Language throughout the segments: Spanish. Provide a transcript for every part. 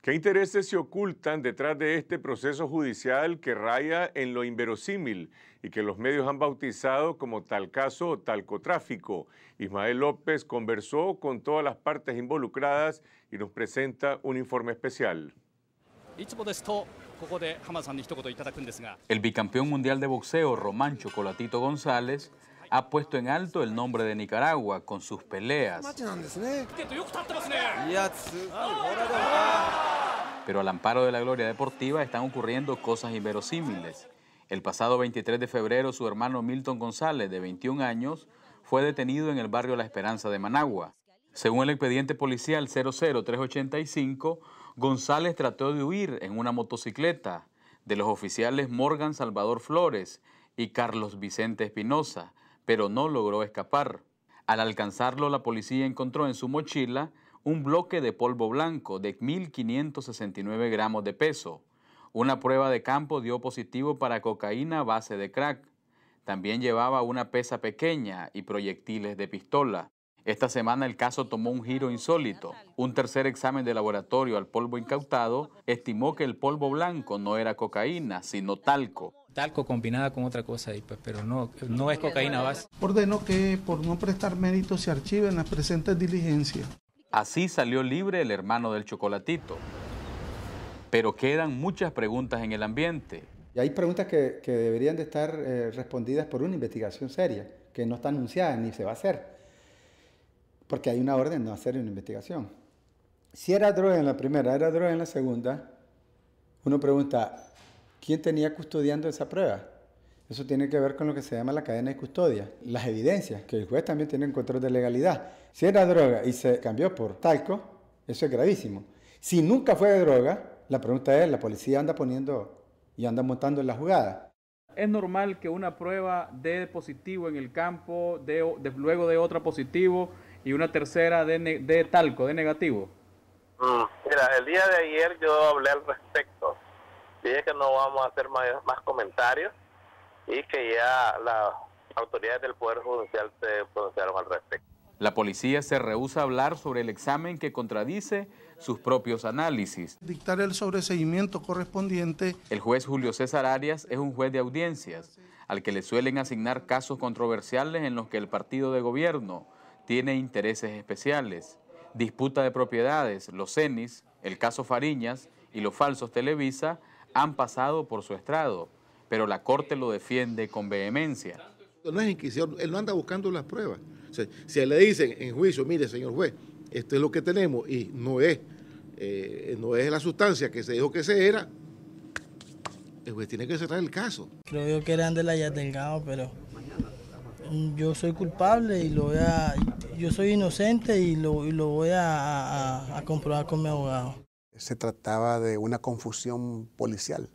¿Qué intereses se ocultan detrás de este proceso judicial que raya en lo inverosímil y que los medios han bautizado como tal caso o talcotráfico? Ismael López conversó con todas las partes involucradas y nos presenta un informe especial. El bicampeón mundial de boxeo Román Chocolatito González ha puesto en alto el nombre de Nicaragua con sus peleas. Pero al amparo de la gloria deportiva están ocurriendo cosas inverosímiles. El pasado 23 de febrero, su hermano Milton González, de 21 años, fue detenido en el barrio La Esperanza de Managua. Según el expediente policial 00385, González trató de huir en una motocicleta de los oficiales Morgan Salvador Flores y Carlos Vicente Espinosa, pero no logró escapar. Al alcanzarlo, la policía encontró en su mochila un bloque de polvo blanco de 1.569 gramos de peso. Una prueba de campo dio positivo para cocaína base de crack. También llevaba una pesa pequeña y proyectiles de pistola. Esta semana el caso tomó un giro insólito. Un tercer examen de laboratorio al polvo incautado estimó que el polvo blanco no era cocaína, sino talco talco combinada con otra cosa, pues, pero no, es cocaína base. Ordeno que por no prestar mérito se archiven las presentes diligencias. Así salió libre el hermano del chocolatito. Pero quedan muchas preguntas en el ambiente. hay preguntas que, deberían de estar eh, respondidas por una investigación seria, que no está anunciada ni se va a hacer, porque hay una orden de no hacer una investigación. Si era droga en la primera, era droga en la segunda, uno pregunta, quién tenía custodiando esa prueba. Eso tiene que ver con lo que se llama la cadena de custodia, las evidencias, que el juez también tiene un control de legalidad. Si era droga y se cambió por talco, eso es gravísimo. Si nunca fue de droga, la pregunta es, la policía anda poniendo y anda montando en la jugada. ¿Es normal que una prueba dé positivo en el campo, luego de otra positivo y una tercera de, talco, de negativo? Mm, mira, el día de ayer yo hablé al respecto Así que no vamos a hacer más, comentarios y que ya las autoridades del Poder Judicial se pronunciaron al respecto. La policía se rehúsa a hablar sobre el examen que contradice sus propios análisis. Dictar el sobreseguimiento correspondiente. El juez Julio César Arias es un juez de audiencias, al que le suelen asignar casos controversiales en los que el partido de gobierno tiene intereses especiales. Disputa de propiedades, los CENIS, el caso Fariñas y los falsos Televisa han pasado por su estrado, pero la Corte lo defiende con vehemencia. No es inquisidor, él no anda buscando las pruebas. Si sea, si le dicen en juicio, mire señor juez, esto es lo que tenemos y no es, eh, no es la sustancia que se dijo que se era, el juez tiene que cerrar el caso. Creo yo que era de la tengado, pero yo soy culpable y lo voy a, yo soy inocente y lo, voy a comprobar con mi abogado se trataba de una confusión policial.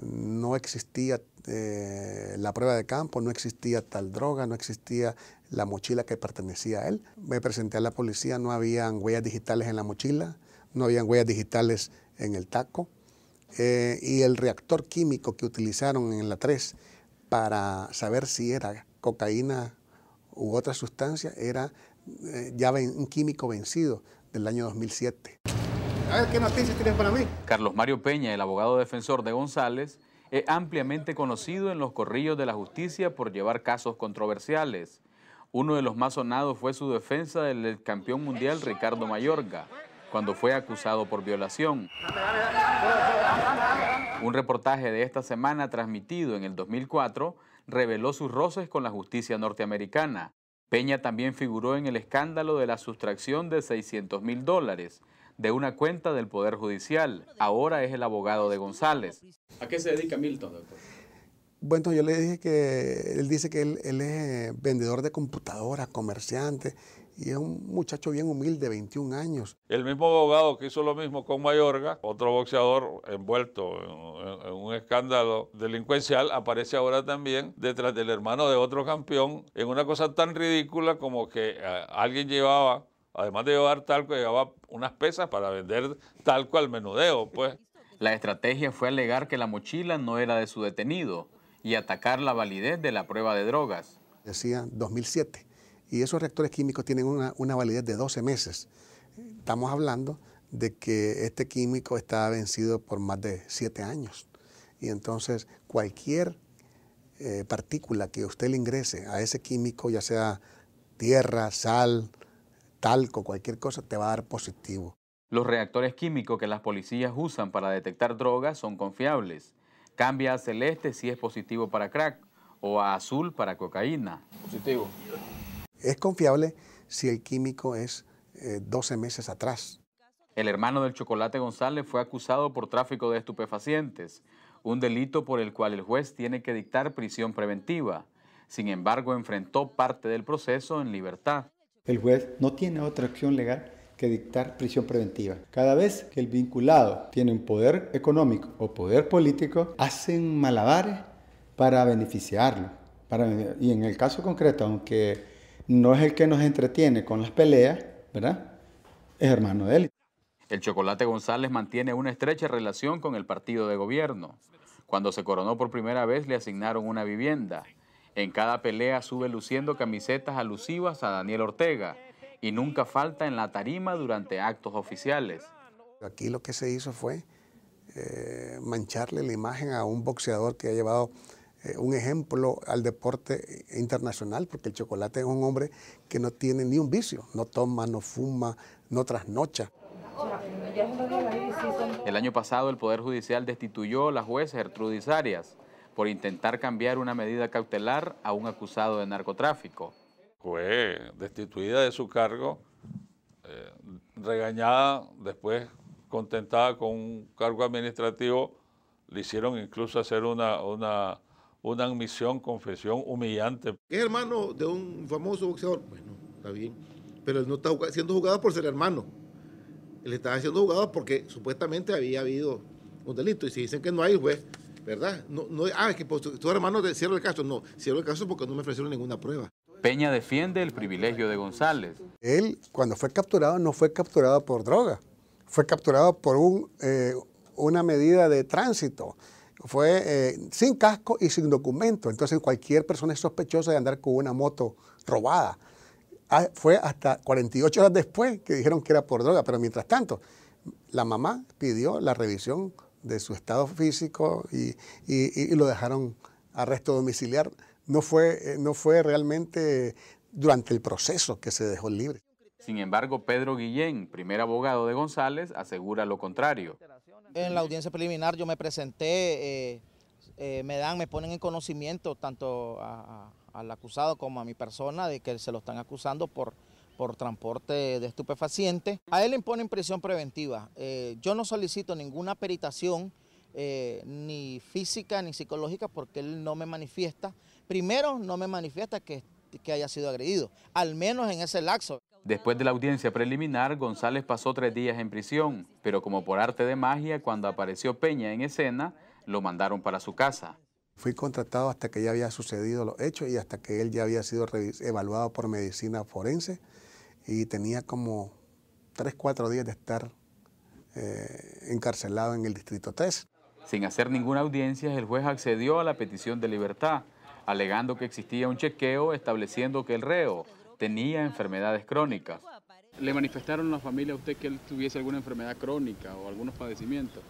No existía eh, la prueba de campo, no existía tal droga, no existía la mochila que pertenecía a él. Me presenté a la policía, no habían huellas digitales en la mochila, no habían huellas digitales en el taco. Eh, y el reactor químico que utilizaron en la 3 para saber si era cocaína u otra sustancia era eh, ya un químico vencido del año 2007. A ver, ¿qué noticias tienes para mí? Carlos Mario Peña, el abogado defensor de González, es ampliamente conocido en los corrillos de la justicia por llevar casos controversiales. Uno de los más sonados fue su defensa del campeón mundial Ricardo Mayorga, cuando fue acusado por violación. Un reportaje de esta semana transmitido en el 2004 reveló sus roces con la justicia norteamericana. Peña también figuró en el escándalo de la sustracción de 600 mil dólares de una cuenta del Poder Judicial. Ahora es el abogado de González. ¿A qué se dedica Milton, doctor? Bueno, yo le dije que él dice que él, es eh, vendedor de computadoras, comerciante, y es un muchacho bien humilde, 21 años. El mismo abogado que hizo lo mismo con Mayorga, otro boxeador envuelto en, un escándalo delincuencial, aparece ahora también detrás del hermano de otro campeón en una cosa tan ridícula como que eh, alguien llevaba además de llevar talco, llevaba unas pesas para vender talco al menudeo, pues. La estrategia fue alegar que la mochila no era de su detenido y atacar la validez de la prueba de drogas. Decía 2007, y esos reactores químicos tienen una, validez de 12 meses. Estamos hablando de que este químico está vencido por más de 7 años. Y entonces cualquier eh, partícula que usted le ingrese a ese químico, ya sea tierra, sal, talco, cualquier cosa, te va a dar positivo. Los reactores químicos que las policías usan para detectar drogas son confiables. Cambia a celeste si es positivo para crack o a azul para cocaína. Positivo. Es confiable si el químico es 12 eh, meses atrás. El hermano del Chocolate González fue acusado por tráfico de estupefacientes, un delito por el cual el juez tiene que dictar prisión preventiva. Sin embargo, enfrentó parte del proceso en libertad. El juez no tiene otra acción legal que dictar prisión preventiva. Cada vez que el vinculado tiene un poder económico o poder político, hacen malabares para beneficiarlo. y en el caso concreto, aunque no es el que nos entretiene con las peleas, ¿verdad? Es hermano de él. El Chocolate González mantiene una estrecha relación con el partido de gobierno. Cuando se coronó por primera vez le asignaron una vivienda en cada pelea sube luciendo camisetas alusivas a Daniel Ortega y nunca falta en la tarima durante actos oficiales. Aquí lo que se hizo fue eh, mancharle la imagen a un boxeador que ha llevado eh, un ejemplo al deporte internacional, porque el chocolate es un hombre que no tiene ni un vicio, no toma, no fuma, no trasnocha. El año pasado el Poder Judicial destituyó a la jueza Gertrudis Arias por intentar cambiar una medida cautelar a un acusado de narcotráfico. Fue destituida de su cargo, eh, regañada, después contentada con un cargo administrativo, le hicieron incluso hacer una, una, admisión, confesión humillante. Es hermano de un famoso boxeador, bueno, está bien, pero él no está siendo jugado por ser hermano. Él estaba siendo jugado porque supuestamente había habido un delito y si dicen que no hay, juez, ¿verdad? No, ah, es que pues, tu, hermano cierra el caso. No, cierro el caso porque no me ofrecieron ninguna prueba. Peña defiende el privilegio de González. Él, cuando fue capturado, no fue capturado por droga. Fue capturado por eh, una medida de tránsito. Fue eh, sin casco y sin documento. Entonces cualquier persona es sospechosa de andar con una moto robada. Ah, fue hasta 48 horas después que dijeron que era por droga, pero mientras tanto, la mamá pidió la revisión de su estado físico y, y, lo dejaron arresto domiciliar. No fue, eh, no fue realmente durante el proceso que se dejó libre. Sin embargo, Pedro Guillén, primer abogado de González, asegura lo contrario. En la audiencia preliminar yo me presenté, eh, eh, me dan, me ponen en conocimiento tanto al acusado como a mi persona de que se lo están acusando por por transporte de estupefacientes. A él le imponen prisión preventiva. Eh, yo no solicito ninguna peritación, eh, ni física ni psicológica, porque él no me manifiesta. Primero, no me manifiesta que, haya sido agredido, al menos en ese laxo. Después de la audiencia preliminar, González pasó tres días en prisión, pero como por arte de magia, cuando apareció Peña en escena, lo mandaron para su casa. Fui contratado hasta que ya había sucedido los hechos y hasta que él ya había sido evaluado por medicina forense y tenía como tres, cuatro días de estar eh, encarcelado en el Distrito 3. Sin hacer ninguna audiencia, el juez accedió a la petición de libertad, alegando que existía un chequeo estableciendo que el reo tenía enfermedades crónicas. ¿Le manifestaron a la familia a usted que él tuviese alguna enfermedad crónica o algunos padecimientos?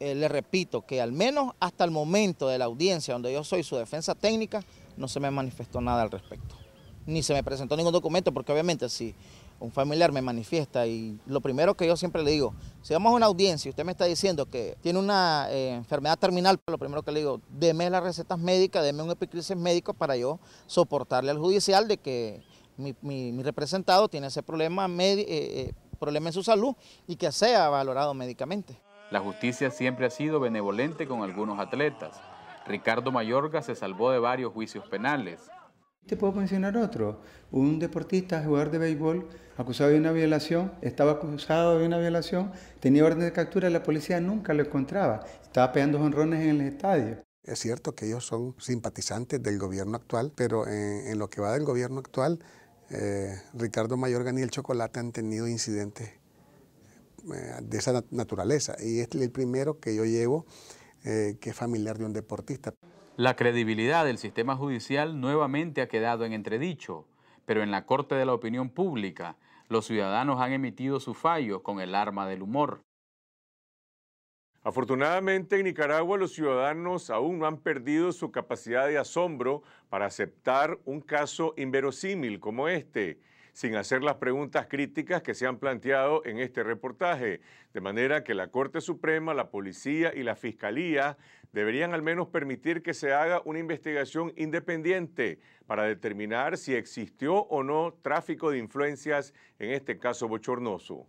Eh, le repito que al menos hasta el momento de la audiencia, donde yo soy su defensa técnica, no se me manifestó nada al respecto ni se me presentó ningún documento, porque obviamente si un familiar me manifiesta y lo primero que yo siempre le digo, si vamos a una audiencia y usted me está diciendo que tiene una eh, enfermedad terminal, pues lo primero que le digo, deme las recetas médicas, deme un epicrisis médico para yo soportarle al judicial de que mi, representado tiene ese problema, eh, eh, problema en su salud y que sea valorado médicamente. La justicia siempre ha sido benevolente con algunos atletas. Ricardo Mayorga se salvó de varios juicios penales. Te puedo mencionar otro. Un deportista, jugador de béisbol, acusado de una violación, estaba acusado de una violación, tenía orden de captura, la policía nunca lo encontraba. Estaba pegando jonrones en el estadio. Es cierto que ellos son simpatizantes del gobierno actual, pero en, lo que va del gobierno actual, eh, Ricardo Mayorga y el Chocolate han tenido incidentes eh, de esa naturaleza. Y este es el primero que yo llevo, eh, que es familiar de un deportista. La credibilidad del sistema judicial nuevamente ha quedado en entredicho, pero en la Corte de la Opinión Pública los ciudadanos han emitido su fallo con el arma del humor. Afortunadamente en Nicaragua los ciudadanos aún no han perdido su capacidad de asombro para aceptar un caso inverosímil como este sin hacer las preguntas críticas que se han planteado en este reportaje. De manera que la Corte Suprema, la Policía y la Fiscalía deberían al menos permitir que se haga una investigación independiente para determinar si existió o no tráfico de influencias en este caso bochornoso.